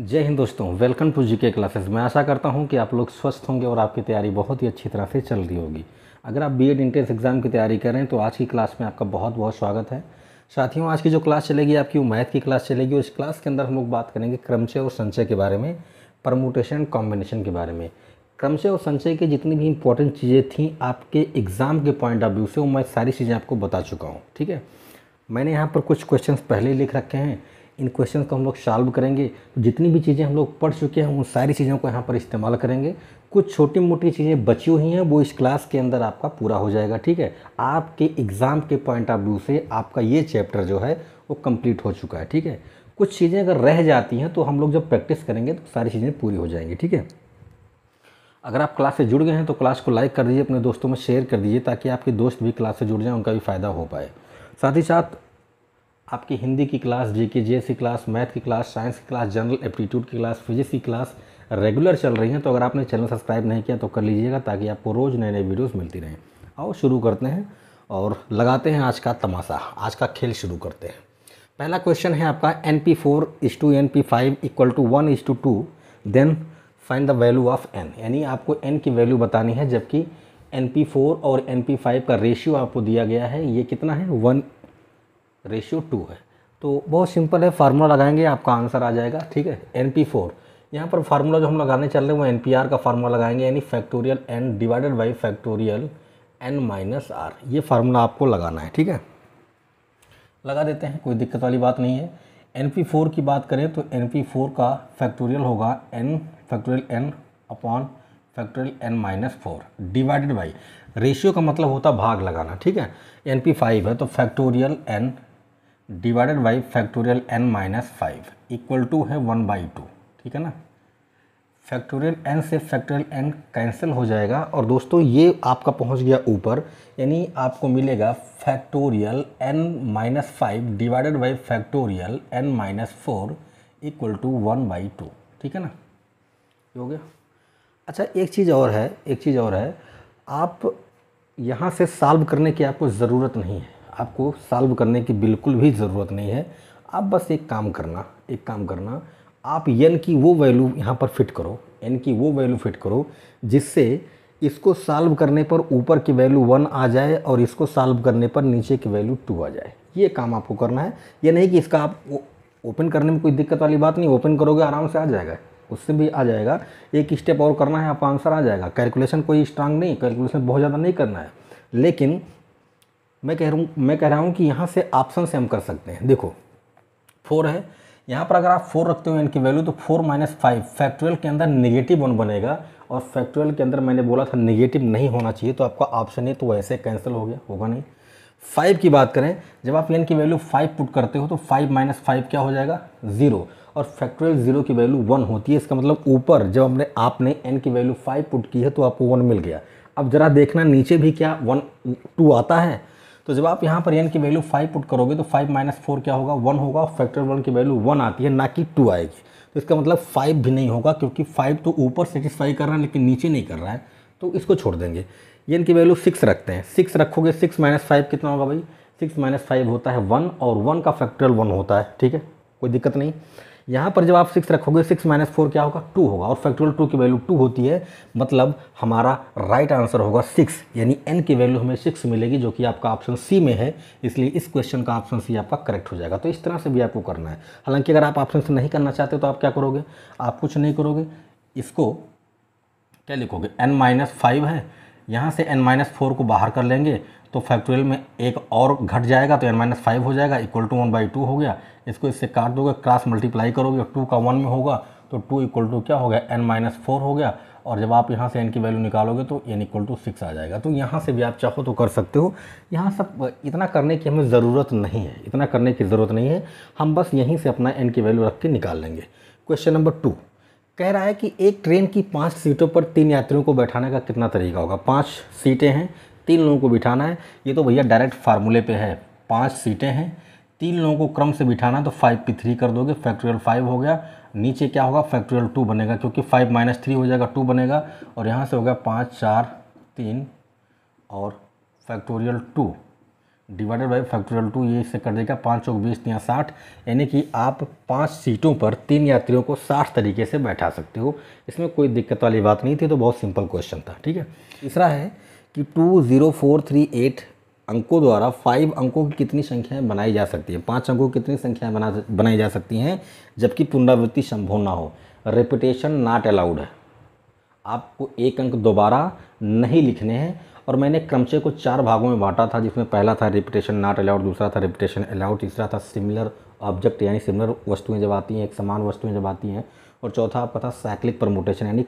जय हिंद दोस्तों welcome to GK classes मैं आशा करता हूं कि आप लोग स्वस्थ होंगे और आपकी तैयारी बहुत ही अच्छी तरह से चल रही होगी अगर आप बीएड एंट्रेंस एग्ज़ाम की तैयारी कर रहे हैं तो आज की क्लास में आपका बहुत बहुत स्वागत है साथियों आज की जो क्लास चलेगी आपकी वो मैथ की क्लास चलेगी और इस क्लास के अंदर हम लोग बात करेंगे क्रमचय और संचय के बारे में प्रमोटेशन कॉम्बिनेशन के बारे में क्रमचय और संचय की जितनी भी इंपॉर्टेंट चीज़ें थी आपके एग्ज़ाम के पॉइंट ऑफ व्यू से वो मैं सारी चीज़ें आपको बता चुका हूँ ठीक है मैंने यहाँ पर कुछ क्वेश्चन पहले लिख रखे हैं इन क्वेश्चन को हम लोग सॉल्व करेंगे जितनी भी चीज़ें हम लोग पढ़ चुके हैं उन सारी चीज़ों को यहाँ पर इस्तेमाल करेंगे कुछ छोटी मोटी चीज़ें बची हुई हैं वो इस क्लास के अंदर आपका पूरा हो जाएगा ठीक है आपके एग्ज़ाम के पॉइंट ऑफ व्यू से आपका ये चैप्टर जो है वो कम्प्लीट हो चुका है ठीक है कुछ चीज़ें अगर रह जाती हैं तो हम लोग जब प्रैक्टिस करेंगे तो सारी चीज़ें पूरी हो जाएंगी ठीक है अगर आप क्लास से जुड़ गए हैं तो क्लास को लाइक कर दीजिए अपने दोस्तों में शेयर कर दीजिए ताकि आपके दोस्त भी क्लास से जुड़ जाएं उनका भी फ़ायदा हो पाए साथ ही साथ आपकी हिंदी की क्लास जी के जी क्लास मैथ की क्लास साइंस की क्लास जनरल एप्टीट्यूड की क्लास फिजिक्स की क्लास रेगुलर चल रही हैं तो अगर आपने चैनल सब्सक्राइब नहीं किया तो कर लीजिएगा ताकि आपको रोज़ नए नए वीडियोस मिलती रहें आओ शुरू करते हैं और लगाते हैं आज का तमाशा आज का खेल शुरू करते हैं पहला क्वेश्चन है आपका N P four is two N P five equal to one is to two then find the value of N यानी आपको एन की वैल्यू बतानी है जबकि एन पी फोर और एन पी फाइव का रेशियो आपको दिया गया है ये कितना है वन रेशियो टू है तो बहुत सिंपल है फार्मूला लगाएंगे आपका आंसर आ जाएगा ठीक है एन पी फोर यहाँ पर फार्मूला जो हम लगाने चल रहे हैं वो एन पी आर का फार्मूला लगाएंगे यानी factorial N divided by factorial N minus R ये फार्मूला आपको लगाना है ठीक है लगा देते हैं कोई दिक्कत वाली बात नहीं है एन पी फोर की बात करें तो एन पी फोर का फैक्टोरियल होगा N factorial N upon factorial N minus four divided by ratio का मतलब होता भाग लगाना ठीक है एन पी फाइव है तो factorial N divided by factorial N minus five equal to है वन बाई टू ठीक है ना फैक्टोरियल एन से फैक्टोरियल एन कैंसिल हो जाएगा और दोस्तों ये आपका पहुंच गया ऊपर यानी आपको मिलेगा factorial N minus five divided by factorial N minus four equal to one by two ठीक है ना हो गया अच्छा एक चीज़ और है एक चीज़ और है आप यहाँ से साल्व करने की आपको ज़रूरत नहीं है आपको सॉल्व करने की बिल्कुल भी ज़रूरत नहीं है आप बस एक काम करना एक काम करना आप एन की वो वैल्यू यहाँ पर फिट करो एन की वो वैल्यू फिट करो जिससे इसको सॉल्व करने पर ऊपर की वैल्यू वन आ जाए और इसको सॉल्व करने पर नीचे की वैल्यू टू आ जाए ये काम आपको करना है ये नहीं कि इसका आप ओपन करने में कोई दिक्कत वाली बात नहीं ओपन करोगे आराम से आ जाएगा उससे भी आ जाएगा एक स्टेप और करना है आपका आंसर आ जाएगा कैलकुलेशन कोई स्ट्रांग नहीं कैलकुलेशन बहुत ज़्यादा नहीं करना है लेकिन मैं कह रहा हूँ मैं कह रहा हूँ कि यहाँ से ऑप्शन से हम कर सकते हैं देखो फोर है यहाँ पर अगर आप फोर रखते हो एन की वैल्यू तो फोर माइनस फाइव फैक्टोरियल के अंदर नेगेटिव वन बनेगा और फैक्टोरियल के अंदर मैंने बोला था नेगेटिव नहीं होना चाहिए तो आपका ऑप्शन है तो ऐसे कैंसिल हो गया होगा नहीं फाइव की बात करें जब आप एन की वैल्यू फाइव पुट करते हो तो फाइव माइनस फाइव क्या हो जाएगा ज़ीरो और फैक्टोरियल ज़ीरो की वैल्यू वन होती है इसका मतलब ऊपर जब हमने आपने एन की वैल्यू फाइव पुट की है तो आपको वन मिल गया अब ज़रा देखना नीचे भी क्या वन टू आता है तो जब आप यहाँ पर एन की वैल्यू फाइव पुट करोगे तो फाइव माइनस फोर क्या होगा वन होगा फैक्टर वन की वैल्यू वन आती है ना कि टू आएगी तो इसका मतलब फाइव भी नहीं होगा क्योंकि फाइव तो ऊपर सेटिस्फाई कर रहा है लेकिन नीचे नहीं कर रहा है तो इसको छोड़ देंगे एन की वैल्यू सिक्स रखते हैं सिक्स रखोगे सिक्स माइनस फाइव कितना होगा भाई सिक्स माइनस फाइव होता है वन और वन का फैक्टर वन होता है ठीक है कोई दिक्कत नहीं यहाँ पर जब आप सिक्स रखोगे सिक्स माइनस फोर क्या होगा टू होगा और फैक्टोरियल टू की वैल्यू टू होती है मतलब हमारा राइट आंसर होगा सिक्स यानी एन की वैल्यू हमें सिक्स मिलेगी जो कि आपका ऑप्शन सी में है इसलिए इस क्वेश्चन का ऑप्शन सी आपका करेक्ट हो जाएगा तो इस तरह से भी आपको करना है हालांकि अगर आप ऑप्शन से नहीं करना चाहते तो आप क्या करोगे आप कुछ नहीं करोगे इसको क्या लिखोगे एन माइनस फाइव है यहाँ से एन माइनस फोर को बाहर कर लेंगे तो फैक्टोरियल में एक और घट जाएगा तो एन माइनस फाइव हो जाएगा equal to one by two हो गया इसको इससे काट दोगे क्रॉस मल्टीप्लाई करोगे टू का वन में होगा तो टू इक्वल टू क्या हो गया एन माइनस फोर हो गया और जब आप यहाँ से एन की वैल्यू निकालोगे तो एन इक्वल टू सिक्स आ जाएगा तो यहाँ से भी आप चाहो तो कर सकते हो यहाँ सब इतना करने की हमें ज़रूरत नहीं है इतना करने की ज़रूरत नहीं है हम बस यहीं से अपना एन की वैल्यू रख के निकाल लेंगे क्वेश्चन नंबर टू कह रहा है कि एक ट्रेन की पाँच सीटों पर तीन यात्रियों को बैठाने का कितना तरीका होगा पाँच सीटें हैं तीन लोगों को बिठाना है ये तो भैया डायरेक्ट फार्मूले पे है पाँच सीटें हैं तीन लोगों को क्रम से बिठाना तो फाइव की थ्री कर दोगे फैक्टोरियल फाइव हो गया नीचे क्या होगा फैक्टोरियल टू बनेगा क्योंकि फाइव माइनस थ्री हो जाएगा टू बनेगा और यहाँ से हो गया पाँच चार तीन और factorial two divided by factorial two ये इससे कर देगा पाँच चौक बीस या साठ यानी कि आप पाँच सीटों पर तीन यात्रियों को साठ तरीके से बैठा सकते हो इसमें कोई दिक्कत वाली बात नहीं थी तो बहुत सिंपल क्वेश्चन था ठीक है तीसरा है कि two zero four three eight अंकों द्वारा फाइव अंकों की कितनी संख्याएं बनाई जा सकती है पाँच अंकों की कितनी संख्याएँ बना बनाई जा सकती हैं जबकि पुनरावृत्ति संभव ना हो रेपिटेशन नॉट अलाउड है आपको एक अंक दोबारा नहीं लिखने हैं और मैंने क्रमशः को चार भागों में बांटा था जिसमें पहला था रिपीटेशन नॉट अलाउड दूसरा था रिपीटेशन अलाउड तीसरा था सिमिलर ऑब्जेक्ट यानी सिमिलर वस्तुएं जब आती हैं एक समान वस्तुएं जब आती हैं और चौथा आपका था साइक्लिक प्रमोटेशन यानी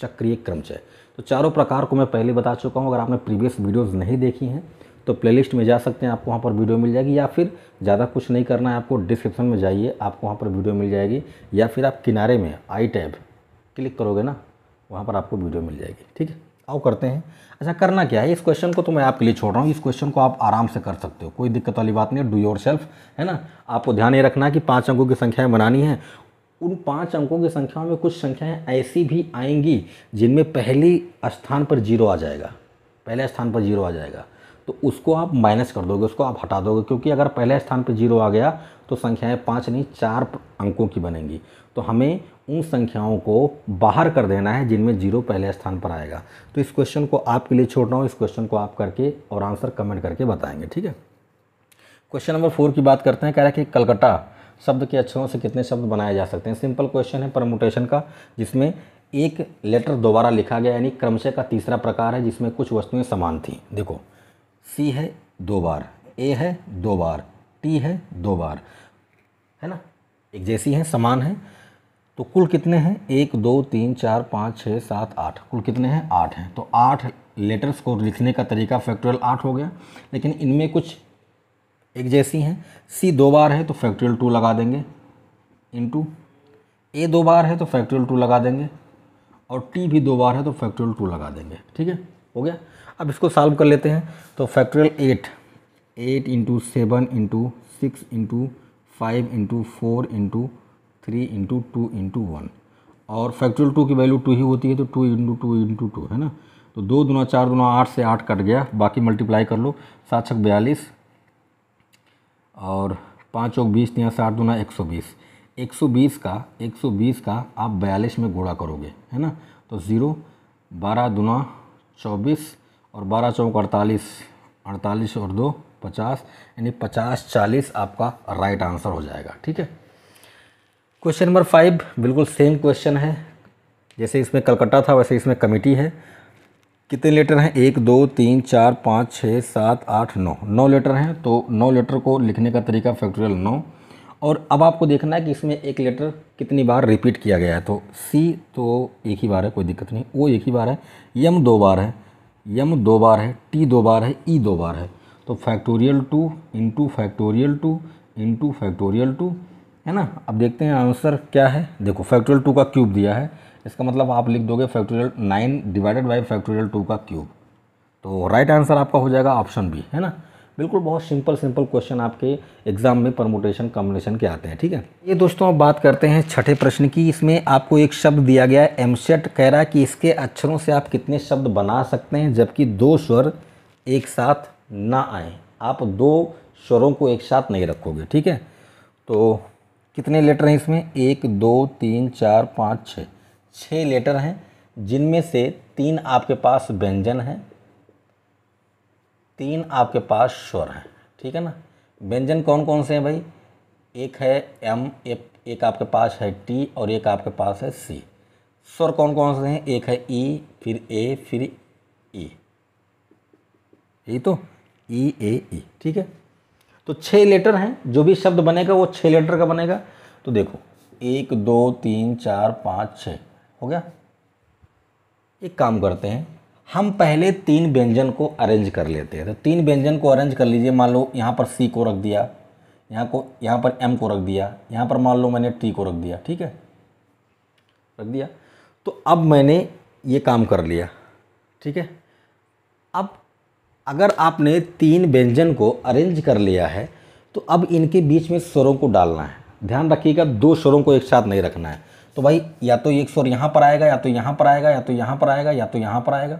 चक्रीय क्रमचय तो चारों प्रकार को मैं पहले बता चुका हूँ अगर आपने प्रीवियस वीडियोज़ नहीं देखी हैं तो प्लेलिस्ट में जा सकते हैं आपको वहाँ पर वीडियो मिल जाएगी या फिर ज़्यादा कुछ नहीं करना है आपको डिस्क्रिप्शन में जाइए आपको वहाँ पर वीडियो मिल जाएगी या फिर आप किनारे में आई टैब क्लिक करोगे ना वहाँ पर आपको वीडियो मिल जाएगी ठीक है आओ करते हैं अच्छा करना क्या है इस क्वेश्चन को तो मैं आपके लिए छोड़ रहा हूँ इस क्वेश्चन को आप आराम से कर सकते हो कोई दिक्कत वाली बात नहीं है डू योर सेल्फ है ना आपको ध्यान ये रखना कि पाँच अंकों की संख्याएँ बनानी है उन पाँच अंकों की संख्याओं में कुछ संख्याएँ ऐसी भी आएंगी जिनमें पहली स्थान पर जीरो आ जाएगा पहले स्थान पर जीरो आ जाएगा तो उसको आप माइनस कर दोगे उसको आप हटा दोगे क्योंकि अगर पहले स्थान पर जीरो आ गया तो संख्याएं पाँच नहीं चार अंकों की बनेंगी तो हमें उन संख्याओं को बाहर कर देना है जिनमें जीरो पहले स्थान पर आएगा तो इस क्वेश्चन को आपके लिए छोड़ रहा हूँ इस क्वेश्चन को आप करके और आंसर कमेंट करके बताएंगे ठीक है क्वेश्चन नंबर फोर की बात करते हैं कह रहा है कि कलकत्ता शब्द के अक्षरों से कितने शब्द बनाए जा सकते हैं सिंपल क्वेश्चन है परमुटेशन का जिसमें एक लेटर दोबारा लिखा गया यानी क्रमशः का तीसरा प्रकार है जिसमें कुछ वस्तुएं समान थी देखो सी है दो बार ए है दो बार टी है दो बार है ना एक जैसी हैं समान हैं तो कुल कितने हैं एक दो तीन चार पाँच छः सात आठ कुल कितने हैं आठ हैं तो आठ लेटर्स को लिखने का तरीका फैक्टोरियल आठ हो गया लेकिन इनमें कुछ एक जैसी हैं सी दो बार है तो फैक्टोरियल टू लगा देंगे टू ए दो बार है तो फैक्टोरियल टू लगा देंगे और टी भी दो बार है तो फैक्टोरियल टू लगा देंगे ठीक है हो गया अब इसको सॉल्व कर लेते हैं तो factorial eight eight into seven into six into five into four into three into two into one और फैक्टोरियल टू की वैल्यू टू ही होती है तो two into two into two है ना तो दो दुना चार दुना आठ से आठ कट गया बाकी मल्टीप्लाई कर लो सात छक बयालीस और पाँच चौक बीस तीन साठ दुना एक सौ बीस एक सौ बीस का एक सौ बीस का आप बयालीस में गुणा करोगे है ना तो ज़ीरो बारह दुना चौबीस और बारह चौक अड़तालीस अड़तालीस और दो पचास यानी पचास चालीस आपका राइट आंसर हो जाएगा ठीक है क्वेश्चन नंबर फाइव बिल्कुल सेम क्वेश्चन है जैसे इसमें कलकत्ता था वैसे इसमें कमेटी है कितने लेटर हैं एक दो तीन चार पाँच छः सात आठ नौ नौ लेटर हैं तो नौ लेटर को लिखने का तरीका फैक्टोरियल नौ और अब आपको देखना है कि इसमें एक लेटर कितनी बार रिपीट किया गया है तो सी तो एक ही बार है कोई दिक्कत नहीं ओ एक ही बार है यम दो बार है यम दो बार है टी दो बार है ई e दो बार है तो factorial two into factorial two into factorial two है ना अब देखते हैं आंसर क्या है देखो फैक्टोरियल टू का क्यूब दिया है इसका मतलब आप लिख दोगे factorial nine divided by factorial two का क्यूब तो राइट आंसर आपका हो जाएगा ऑप्शन बी है ना बिल्कुल बहुत सिंपल सिंपल क्वेश्चन आपके एग्जाम में परमोटेशन कम्बिनेशन के आते हैं ठीक है ये दोस्तों अब बात करते हैं छठे प्रश्न की इसमें आपको एक शब्द दिया गया है एमसेट कह रहा है कि इसके अक्षरों से आप कितने शब्द बना सकते हैं जबकि दो स्वर एक साथ ना आए आप दो स्वरों को एक साथ नहीं रखोगे ठीक है तो कितने लेटर हैं इसमें एक दो तीन चार पाँच छः छः लेटर हैं जिनमें से तीन आपके पास व्यंजन हैं तीन आपके पास स्वर हैं ठीक है ना व्यंजन कौन कौन से हैं भाई एक है एम एक, एक आपके पास है टी और एक आपके पास है सी स्वर कौन कौन से हैं एक है ई e, फिर ए फिर ई e। यही तो ई ए ई ठीक है तो छः लेटर हैं जो भी शब्द बनेगा वो छह लेटर का बनेगा तो देखो एक दो तीन चार पाँच छ हो गया एक काम करते हैं हम पहले तीन व्यंजन को अरेंज कर लेते हैं तो तीन व्यंजन को अरेंज कर लीजिए मान लो यहाँ पर सी को रख दिया यहाँ को यहाँ पर एम को रख दिया यहाँ पर मान लो मैंने टी को रख दिया ठीक है रख दिया तो अब मैंने ये काम कर लिया ठीक है अब अगर आपने तीन व्यंजन को अरेंज कर लिया है तो अब इनके बीच में स्वरों को डालना है ध्यान रखिएगा दो स्वरों को एक साथ नहीं रखना है तो भाई या तो एक स्वर यहाँ पर आएगा या तो यहाँ पर आएगा या तो यहाँ पर आएगा या तो यहाँ पर आएगा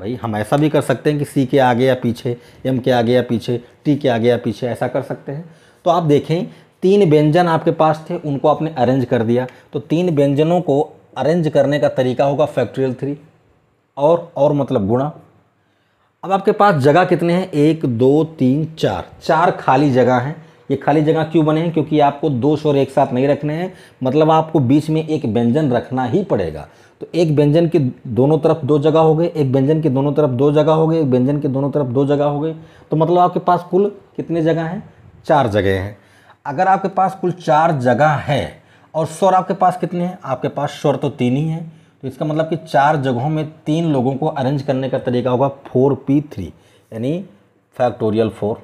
भाई हम ऐसा भी कर सकते हैं कि सी के आगे या पीछे एम के आगे या पीछे टी के आगे या पीछे ऐसा कर सकते हैं तो आप देखें तीन व्यंजन आपके पास थे उनको आपने अरेंज कर दिया तो तीन व्यंजनों को अरेंज करने का तरीका होगा फैक्ट्रियल थ्री और और मतलब गुणा अब आपके पास जगह कितने हैं एक दो तीन चार चार खाली जगह हैं ये खाली जगह क्यों बने हैं क्योंकि आपको दो स्वर एक साथ नहीं रखने हैं मतलब आपको बीच में एक व्यंजन रखना ही पड़ेगा तो एक व्यंजन के दोनों तरफ दो जगह हो गए एक व्यंजन के दोनों तरफ दो जगह हो गए एक व्यंजन के दोनों तरफ दो जगह हो गए तो मतलब आपके पास कुल कितने जगह हैं चार जगह हैं अगर आपके पास कुल चार जगह है और स्वर आपके पास कितने हैं आपके पास स्वर तो तीन ही हैं तो इसका मतलब कि चार जगहों में तीन लोगों को अरेंज करने का तरीका होगा फोर पी थ्री यानी फैक्टोरियल फोर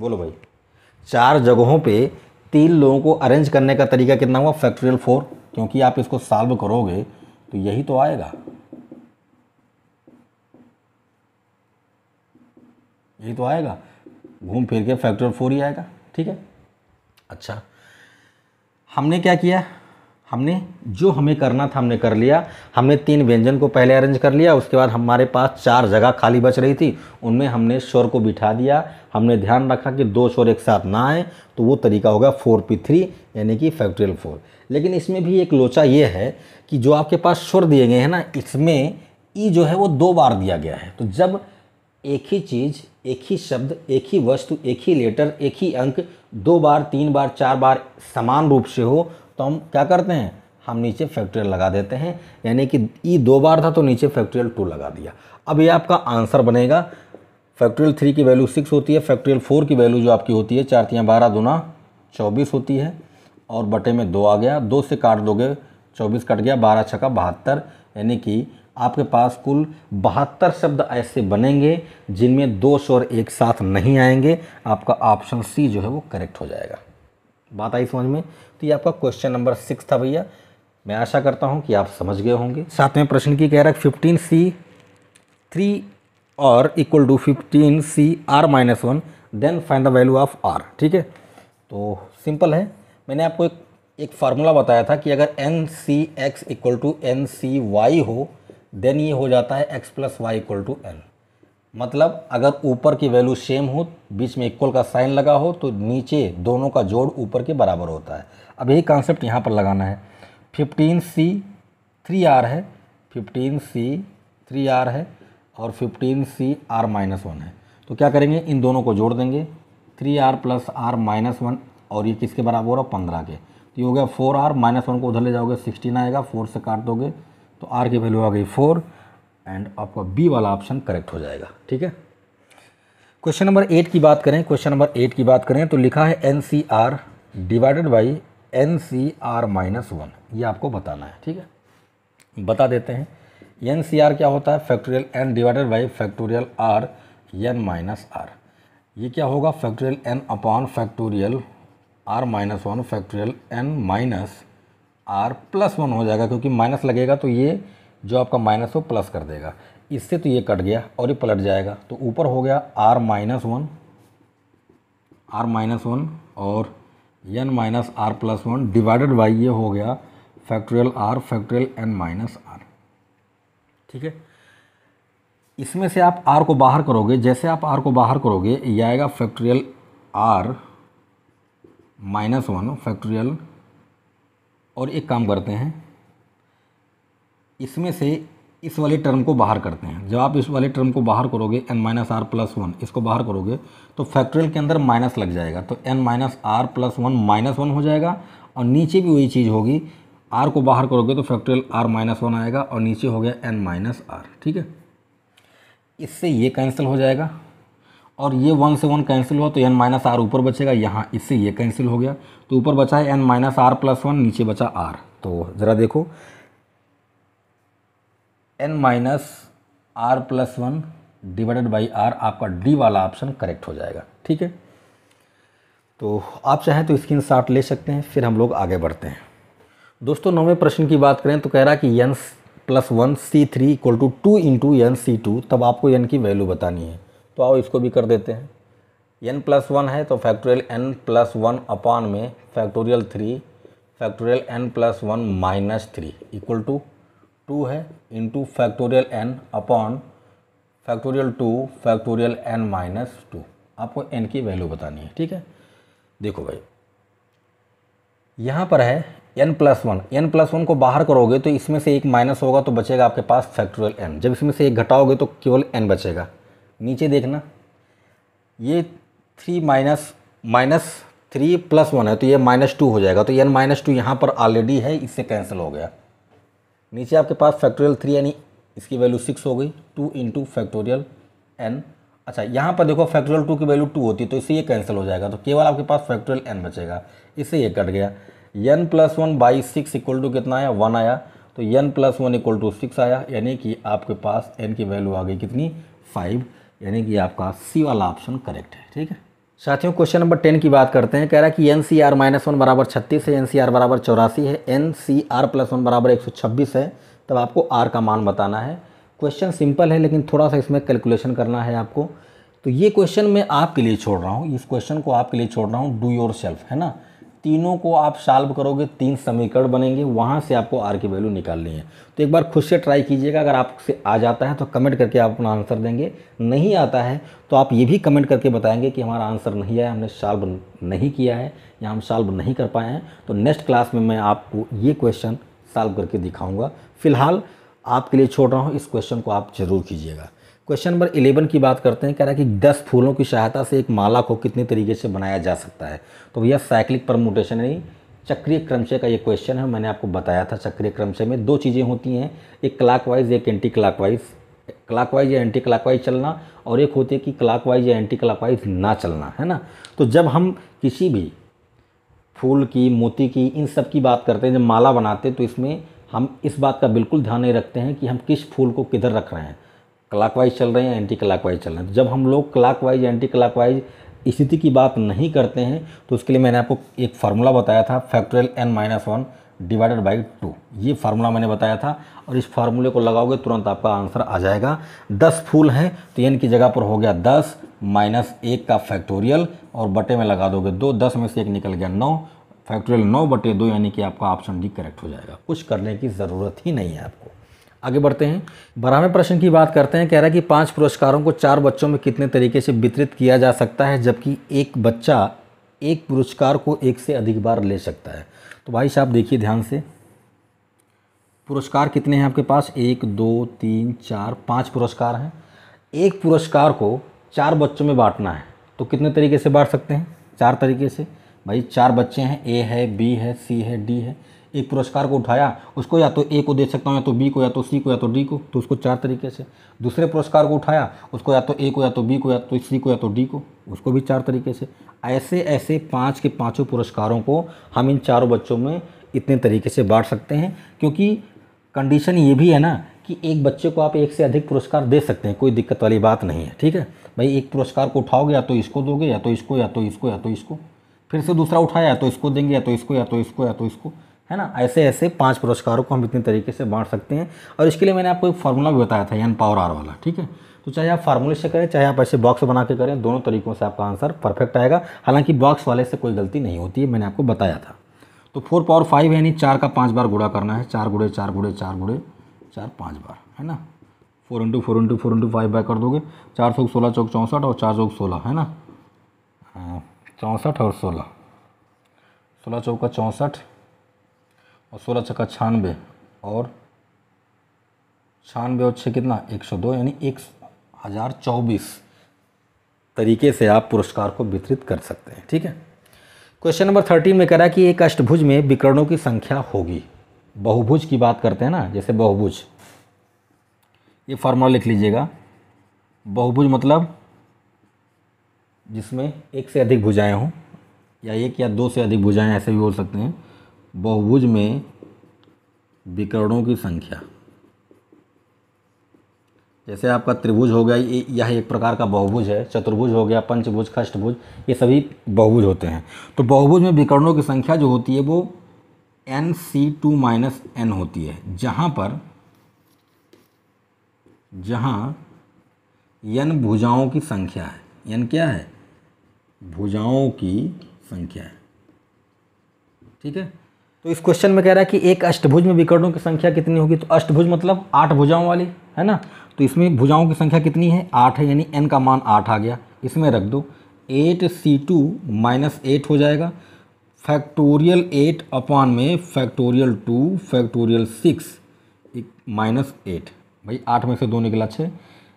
बोलो भाई चार जगहों पे तीन लोगों को अरेंज करने का तरीका कितना हुआ फैक्टोरियल फोर क्योंकि आप इसको सॉल्व करोगे तो यही तो आएगा यही तो आएगा घूम फिर के फैक्टोरियल फोर ही आएगा ठीक है अच्छा हमने क्या किया हमने जो हमें करना था हमने कर लिया हमने तीन व्यंजन को पहले अरेंज कर लिया उसके बाद हमारे पास चार जगह खाली बच रही थी उनमें हमने स्वर को बिठा दिया हमने ध्यान रखा कि दो स्वर एक साथ ना आए तो वो तरीका होगा फोर पी थ्री यानी कि फैक्ट्रियल फोर लेकिन इसमें भी एक लोचा ये है कि जो आपके पास स्वर दिए गए हैं ना इसमें ई जो है वो दो बार दिया गया है तो जब एक ही चीज़ एक ही शब्द एक ही वस्तु एक ही लेटर एक ही अंक दो बार तीन बार चार बार समान रूप से हो तो हम क्या करते हैं हम नीचे फैक्टोरियल लगा देते हैं यानी कि ई दो बार था तो नीचे फैक्टोरियल टू लगा दिया अब ये आपका आंसर बनेगा फैक्टोरियल थ्री की वैल्यू सिक्स होती है फैक्टोरियल फोर की वैल्यू जो आपकी होती है चार तियाँ बारह दुना चौबीस होती है और बटे में दो आ गया दो से काट दोगे चौबीस कट गया बारह छका बहत्तर यानी कि आपके पास कुल बहत्तर शब्द ऐसे बनेंगे जिनमें दो स्वर एक साथ नहीं आएंगे आपका ऑप्शन सी जो है वो करेक्ट हो जाएगा बात आई समझ में तो ये आपका क्वेश्चन नंबर सिक्स था भैया मैं आशा करता हूँ कि आप समझ गए होंगे साथ में प्रश्न की कह रहा है फिफ्टीन सी थ्री और equal to fifteen C R minus one then find the value of R ठीक है तो सिंपल है मैंने आपको एक एक फार्मूला बताया था कि अगर N C X equal to N C Y हो देन ये हो जाता है X plus Y equal to N मतलब अगर ऊपर की वैल्यू सेम हो बीच में इक्वल का साइन लगा हो तो नीचे दोनों का जोड़ ऊपर के बराबर होता है अब यही कॉन्सेप्ट यहाँ पर लगाना है फिफ्टीन सी थ्री आर है फिफ्टीन सी थ्री आर है और fifteen C R minus one है तो क्या करेंगे इन दोनों को जोड़ देंगे three R plus R minus one और ये किसके बराबर हो रहा पंद्रह के तो ये हो गया फोर आर माइनस वन को उधर ले जाओगे सिक्सटीन आएगा फोर से काट दोगे तो आर की वैल्यू आ गई फोर एंड आपका बी वाला ऑप्शन करेक्ट हो जाएगा ठीक है क्वेश्चन नंबर एट की बात करें क्वेश्चन नंबर एट की बात करें तो लिखा है N C R divided by N C R minus one ये आपको बताना है ठीक है बता देते हैं एन सी आर क्या होता है factorial N divided by factorial R N minus R ये क्या होगा factorial N upon factorial R minus one factorial N minus R plus one हो जाएगा क्योंकि माइनस लगेगा तो ये जो आपका माइनस को प्लस कर देगा इससे तो ये कट गया और ये पलट जाएगा तो ऊपर हो गया R minus one R minus one और N minus R plus one divided by ये हो गया factorial R factorial N minus R ठीक है इसमें से आप आर को बाहर करोगे जैसे आप आर को बाहर करोगे यह आएगा factorial R minus one factorial और एक काम करते हैं इसमें से इस वाले टर्म को बाहर करते हैं जब आप इस वाले टर्म को बाहर करोगे N minus R plus one इसको बाहर करोगे तो फैक्ट्रियल के अंदर माइनस लग जाएगा तो N minus R plus one minus one हो जाएगा और नीचे भी वही चीज़ होगी आर को बाहर करोगे तो फैक्ट्रियल आर माइनस वन आएगा और नीचे हो गया एन माइनस आर ठीक है इससे ये कैंसिल हो जाएगा और ये वन से वन कैंसिल हुआ तो एन माइनस आर ऊपर बचेगा यहाँ इससे ये कैंसिल हो गया तो ऊपर बचा है N minus R plus one नीचे बचा आर तो ज़रा देखो N minus R plus one divided by R आपका डी वाला ऑप्शन करेक्ट हो जाएगा ठीक है तो आप चाहें तो स्क्रीन शॉट ले सकते हैं फिर हम लोग आगे बढ़ते हैं दोस्तों नौवें प्रश्न की बात करें तो कह रहा है कि N plus one C three equal to two into N C two तब आपको एन की वैल्यू बतानी है तो आओ इसको भी कर देते हैं एन प्लस वन है तो factorial N plus one upon में factorial three factorial N plus one minus three equal to two है into factorial N upon factorial two factorial N minus two आपको एन की वैल्यू बतानी है ठीक है देखो भाई यहाँ पर है N plus one N plus one को बाहर करोगे तो इसमें से एक माइनस होगा तो बचेगा आपके पास फैक्टोरियल एन जब इसमें से एक घटाओगे तो केवल एन बचेगा नीचे देखना ये three minus minus three plus one है तो ये माइनस टू हो जाएगा तो एन माइनस टू यहाँ पर ऑलरेडी है इससे कैंसिल हो गया नीचे आपके पास फैक्टोरियल थ्री यानी इसकी वैल्यू सिक्स हो गई टू इंटू फैक्टोरियल एन अच्छा यहाँ पर देखो फैक्टोरियल टू की वैल्यू टू होती है तो इससे ये कैंसिल हो जाएगा तो केवल आपके पास फैक्टोरियल एन बचेगा इससे ये कट गया N plus one by six equal to कितना आया वन आया तो N plus one equal to six आया यानी कि आपके पास एन की वैल्यू आ गई कितनी फाइव यानी कि आपका सी वाला ऑप्शन करेक्ट है ठीक है साथियों क्वेश्चन नंबर टेन की बात करते हैं कह रहा है कि N C R minus one बराबर छत्तीस है एन सी आर बराबर चौरासी है N C R plus one बराबर एक सौ छब्बीस है तब आपको आर का मान बताना है क्वेश्चन सिंपल है लेकिन थोड़ा सा इसमें कैलकुलेशन करना है आपको तो ये क्वेश्चन मैं आपके लिए छोड़ रहा हूँ इस क्वेश्चन को आपके लिए छोड़ रहा हूँ डू योर सेल्फ है ना तीनों को आप सॉल्व करोगे तीन समीकरण बनेंगे वहाँ से आपको आर की वैल्यू निकालनी है तो एक बार खुद से ट्राई कीजिएगा अगर आपसे आ जाता है तो कमेंट करके आप अपना आंसर देंगे नहीं आता है तो आप ये भी कमेंट करके बताएंगे कि हमारा आंसर नहीं आया हमने सॉल्व नहीं किया है या हम सॉल्व नहीं कर पाए हैं तो नेक्स्ट क्लास में मैं आपको ये क्वेश्चन सॉल्व करके दिखाऊँगा फिलहाल आपके लिए छोड़ रहा हूँ इस क्वेश्चन को आप जरूर कीजिएगा क्वेश्चन नंबर इलेवन की बात करते हैं कह रहा है कि दस फूलों की सहायता से एक माला को कितने तरीके से बनाया जा सकता है तो भैया साइक्लिक परमोटेशन यानी चक्रीय क्रमशय का ये क्वेश्चन है मैंने आपको बताया था चक्रीय क्रमशय में दो चीज़ें होती हैं एक क्लाकवाइज एक एंटी क्लाकवाइज क्लाकवाइज या एंटी क्लाकवाइज चलना और एक होती है कि क्लाकवाइज या एंटी क्लाकवाइज ना चलना है ना तो जब हम किसी भी फूल की मोती की इन सब की बात करते हैं जब माला बनाते हैं तो इसमें हम इस बात का बिल्कुल ध्यान नहीं रखते हैं कि हम किस फूल को किधर रख रहे हैं क्लाकवाइज चल रहे हैं एंटी क्लाकवाइज चल रहे हैं जब हम लोग क्लाकवाइज एंटी क्लाकवाइज स्थिति की बात नहीं करते हैं तो उसके लिए मैंने आपको एक फार्मूला बताया था factorial N minus one divided by two ये फार्मूला मैंने बताया था और इस फार्मूले को लगाओगे तुरंत आपका आंसर आ जाएगा दस फूल हैं तो एन की जगह पर हो गया दस माइनस एक का फैक्टोरियल और बटे में लगा दोगे दो दस में से एक निकल गया नौ फैक्टोरियल नौ बटे दो यानी कि आपका ऑप्शन डी करेक्ट हो जाएगा कुछ करने की ज़रूरत ही नहीं है आपको आगे बढ़ते हैं बारहवें प्रश्न की बात करते हैं कह रहा है कि पांच पुरस्कारों को चार बच्चों में कितने तरीके से वितरित किया जा सकता है जबकि एक बच्चा एक पुरस्कार को एक से अधिक बार ले सकता है तो भाई साहब देखिए ध्यान से पुरस्कार कितने हैं आपके पास एक दो तीन चार पाँच पुरस्कार हैं एक पुरस्कार को चार बच्चों में बांटना है तो कितने तरीके से बांट सकते हैं चार तरीके से भाई चार बच्चे हैं ए है बी है सी है डी है एक पुरस्कार को उठाया उसको या तो ए को दे सकता हूँ या तो बी को या तो सी को या तो डी को तो उसको चार तरीके से दूसरे पुरस्कार को उठाया उसको या तो ए को या तो बी को या तो सी को या तो डी को उसको भी चार तरीके से ऐसे ऐसे पाँच के पाँचों पुरस्कारों को हम इन चारों बच्चों में इतने तरीके से बांट सकते हैं क्योंकि कंडीशन ये भी है ना कि एक बच्चे को आप एक से अधिक पुरस्कार दे सकते हैं कोई दिक्कत वाली बात नहीं है ठीक है भाई एक पुरस्कार को उठाओगे या तो इसको दोगे या तो इसको या तो इसको या तो इसको फिर से दूसरा उठाया तो इसको देंगे या तो इसको या तो इसको या तो इसको है ना ऐसे ऐसे पांच पुरस्कारों को हम इतने तरीके से बांट सकते हैं और इसके लिए मैंने आपको एक फार्मूला भी बताया था यान पावर आर वाला ठीक है तो चाहे आप फार्मूले से करें चाहे आप ऐसे बॉक्स बना के करें दोनों तरीकों से आपका आंसर परफेक्ट आएगा हालांकि बॉक्स वाले से कोई गलती नहीं होती है मैंने आपको बताया था तो फोर पावर फाइव यानी चार का पाँच बार गुड़ा करना है चार गुड़े चार गुड़े चार गुड़े चार पाँच बार है ना four into four into four into five by कर दोगे चार सौ सोलह चौक चौंसठ और चार चौक सोलह है ना हाँ, चौंसठ और सोलह सोलह चौक का चौंसठ और सोलह छक्का छानबे और छानबे और छः कितना एक सौ दो यानी एक हज़ार चौबीस तरीके से आप पुरस्कार को वितरित कर सकते हैं ठीक है क्वेश्चन नंबर थर्टीन में कह रहा है कि एक अष्टभुज में विकरणों की संख्या होगी बहुभुज की बात करते हैं ना जैसे बहुभुज ये फार्मूला लिख लीजिएगा बहुभुज मतलब जिसमें एक से अधिक भुजाएं हों या एक या दो से अधिक भुजाएं ऐसे भी बोल सकते हैं बहुभुज में विकरणों की संख्या जैसे आपका त्रिभुज हो गया यह एक प्रकार का बहुभुज है चतुर्भुज हो गया पंचभुज खष्टभुज ये सभी बहुभुज होते हैं तो बहुभुज में विकर्णों की संख्या जो होती है वो N C two minus N होती है जहाँ पर जहाँ यन भुजाओं की संख्या है यन क्या है भुजाओं की संख्या है ठीक है तो इस क्वेश्चन में कह रहा है कि एक अष्टभुज में विकर्णों की संख्या कितनी होगी तो अष्टभुज मतलब आठ भुजाओं वाली है ना तो इसमें भुजाओं की संख्या कितनी है आठ है यानी एन का मान आठ आ गया इसमें रख दो eight C two minus eight हो जाएगा फैक्टोरियल एट अपॉन में factorial two factorial six minus eight भाई आठ में से दो निकला छः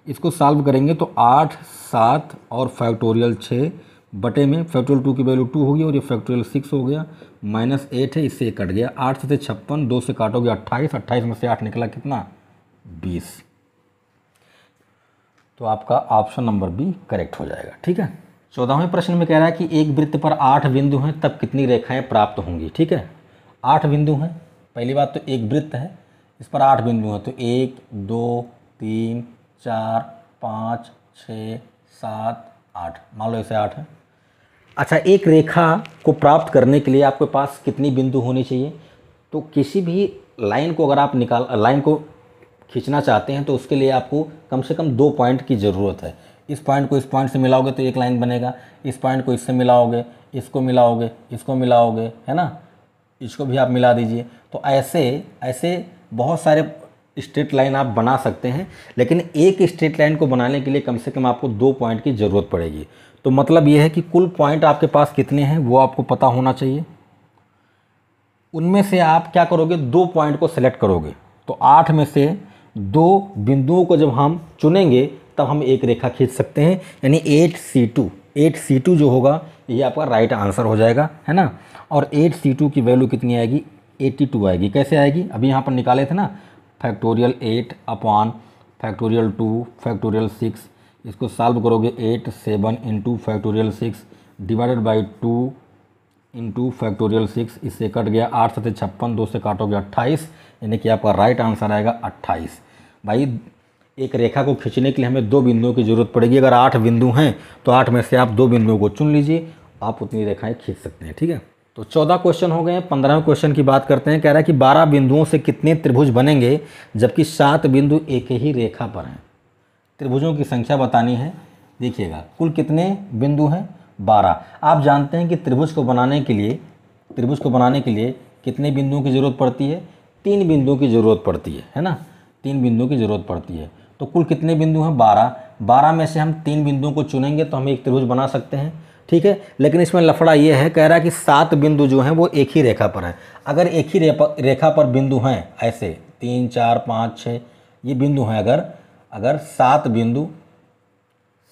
इसको सॉल्व करेंगे तो आठ सात और फैक्टोरियल छः बटे में फैक्टोरियल टू की वैल्यू टू होगी और ये फैक्टोरियल सिक्स हो गया माइनस एट है इससे कट गया आठ से छप्पन दो से काटोगे अट्ठाईस अट्ठाईस में से आठ निकला कितना बीस तो आपका ऑप्शन नंबर बी करेक्ट हो जाएगा ठीक है चौदहवें प्रश्न में कह रहा है कि एक वृत्त पर आठ बिंदु हैं तब कितनी रेखाएं प्राप्त होंगी ठीक है आठ बिंदु हैं पहली बात तो एक वृत्त है इस पर आठ बिंदु हैं तो एक दो तीन चार पाँच छ सात आठ मान लो ऐसे आठ हैं अच्छा एक रेखा को प्राप्त करने के लिए आपके पास कितनी बिंदु होनी चाहिए तो किसी भी लाइन को अगर आप निकाल लाइन को खींचना चाहते हैं तो उसके लिए आपको कम से कम दो पॉइंट की ज़रूरत है इस पॉइंट को इस पॉइंट से मिलाओगे तो एक लाइन बनेगा इस पॉइंट को इससे मिलाओगे इसको मिलाओगे इसको मिलाओगे है ना इसको भी आप मिला दीजिए तो ऐसे ऐसे बहुत सारे स्ट्रेट लाइन आप बना सकते हैं लेकिन एक स्ट्रेट लाइन को बनाने के लिए कम से कम आपको दो पॉइंट की ज़रूरत पड़ेगी तो मतलब ये है कि कुल पॉइंट आपके पास कितने हैं वो आपको पता होना चाहिए उनमें से आप क्या करोगे दो पॉइंट को सिलेक्ट करोगे तो आठ में से दो बिंदुओं को जब हम चुनेंगे तब हम एक रेखा खींच सकते हैं यानी eight C two eight C two जो होगा ये आपका राइट आंसर हो जाएगा है ना और एट सी टू की वैल्यू कितनी आएगी एट्टी टू आएगी कैसे आएगी अभी यहाँ पर निकाले थे ना factorial eight upon factorial two factorial six इसको सॉल्व करोगे eight seven into factorial six divided by two into factorial six इससे कट गया आठ सत्य छप्पन दो से काटोगे अट्ठाईस यानी कि आपका राइट आंसर आएगा अट्ठाईस भाई एक रेखा को खींचने के लिए हमें दो बिंदुओं की ज़रूरत पड़ेगी अगर आठ बिंदु हैं तो आठ में से आप दो बिंदुओं को चुन लीजिए आप उतनी रेखाएं खींच सकते हैं ठीक है तो चौदह क्वेश्चन हो गए हैं पंद्रहवें क्वेश्चन की बात करते हैं कह रहा है कि बारह बिंदुओं से कितने त्रिभुज बनेंगे जबकि सात बिंदु एक ही रेखा पर हैं त्रिभुजों की संख्या बतानी है देखिएगा कुल कितने बिंदु हैं बारह आप जानते हैं कि त्रिभुज को बनाने के लिए त्रिभुज को बनाने के लिए कितने बिंदुओं की ज़रूरत पड़ती है तीन बिंदुओं की ज़रूरत पड़ती है है ना तीन बिंदुओं की ज़रूरत पड़ती है तो कुल कितने बिंदु हैं बारह बारह में से हम तीन बिंदुओं को चुनेंगे तो हम एक त्रिभुज बना सकते हैं ठीक है लेकिन इसमें लफड़ा ये है कह रहा है कि सात बिंदु जो हैं वो एक ही रेखा पर हैं अगर एक ही रेखा पर बिंदु हैं ऐसे तीन चार पाँच छः ये बिंदु हैं अगर अगर सात बिंदु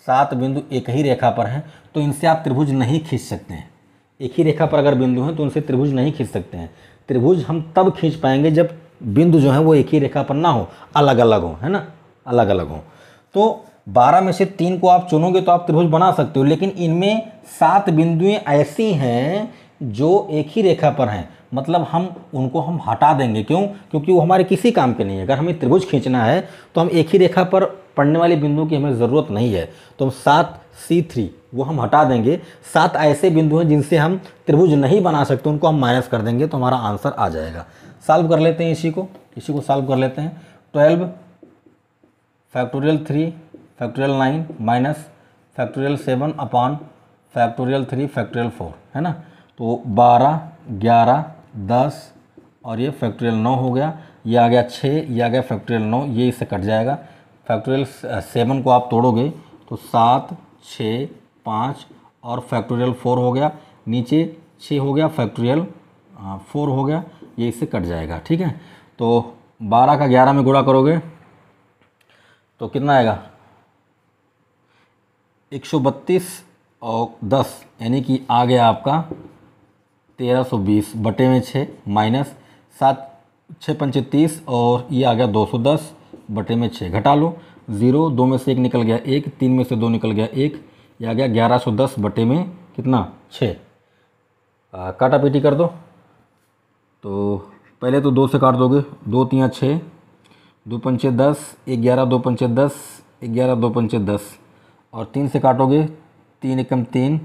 सात बिंदु एक ही रेखा पर हैं तो इनसे आप त्रिभुज नहीं खींच सकते हैं एक ही रेखा पर अगर बिंदु हैं तो उनसे त्रिभुज नहीं खींच सकते हैं त्रिभुज हम तब खींच पाएंगे जब बिंदु जो है वो एक ही रेखा पर ना हो अलग अलग हो है ना अलग अलग हो तो बारह में से तीन को आप चुनोगे तो आप त्रिभुज बना सकते हो लेकिन इनमें सात बिंदुएँ ऐसी हैं जो एक ही रेखा पर हैं मतलब हम उनको हम हटा देंगे क्यों क्योंकि वो हमारे किसी काम के नहीं है अगर हमें त्रिभुज खींचना है तो हम एक ही रेखा पर पड़ने वाले बिंदुओं की हमें ज़रूरत नहीं है तो हम सात सी थ्री वो हम हटा देंगे सात ऐसे बिंदु हैं जिनसे हम त्रिभुज नहीं बना सकते उनको हम माइनस कर देंगे तो हमारा आंसर आ जाएगा सॉल्व कर लेते हैं इसी को इसी को सॉल्व कर लेते हैं twelve factorial three factorial nine minus factorial seven upon factorial three factorial four है ना तो बारह ग्यारह दस और ये फैक्टोरियल नौ हो गया ये आ गया छः ये आ गया फैक्टोरियल नौ ये इससे कट जाएगा फैक्टोरियल सेवन को आप तोड़ोगे तो सात छः पाँच और फैक्टोरियल फोर हो गया नीचे छः हो गया फैक्टोरियल फोर हो गया ये इससे कट जाएगा ठीक है तो बारह का ग्यारह में गुड़ा करोगे तो कितना आएगा एक सौ बत्तीस और दस यानी कि आ गया आपका तेरह सौ बीस बटे में छः माइनस सात छः पंचे तीस और ये आ गया दो सौ दस बटे में छः घटा लो ज़ीरो दो में से एक निकल गया एक तीन में से दो निकल गया एक ये आ गया ग्यारह सौ दस बटे में कितना छः काटा पीटी कर दो तो पहले तो दो से काट दोगे दो तियाँ छः दो पंचे दस ग्यारह दो पंचे दस ग्यारह दो पंचे दस और तीन से काटोगे तीन एकम तीन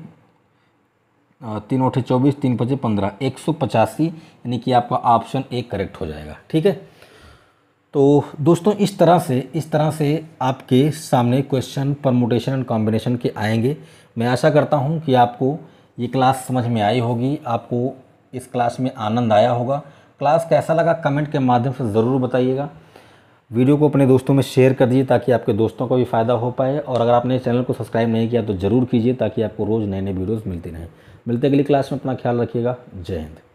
तीन उठे चौबीस तीन पचे पंद्रह एक सौ पचासी यानी कि आपका ऑप्शन एक करेक्ट हो जाएगा ठीक है तो दोस्तों इस तरह से इस तरह से आपके सामने क्वेश्चन परमोटेशन एंड कॉम्बिनेशन के आएंगे मैं आशा करता हूं कि आपको ये क्लास समझ में आई होगी आपको इस क्लास में आनंद आया होगा क्लास कैसा लगा कमेंट के माध्यम से ज़रूर बताइएगा वीडियो को अपने दोस्तों में शेयर कर दीजिए ताकि आपके दोस्तों को भी फ़ायदा हो पाए और अगर आपने चैनल को सब्सक्राइब नहीं किया तो ज़रूर कीजिए ताकि आपको रोज़ नए नए वीडियोज़ मिलते रहें मिलते अगली क्लास में अपना ख्याल रखिएगा जय हिंद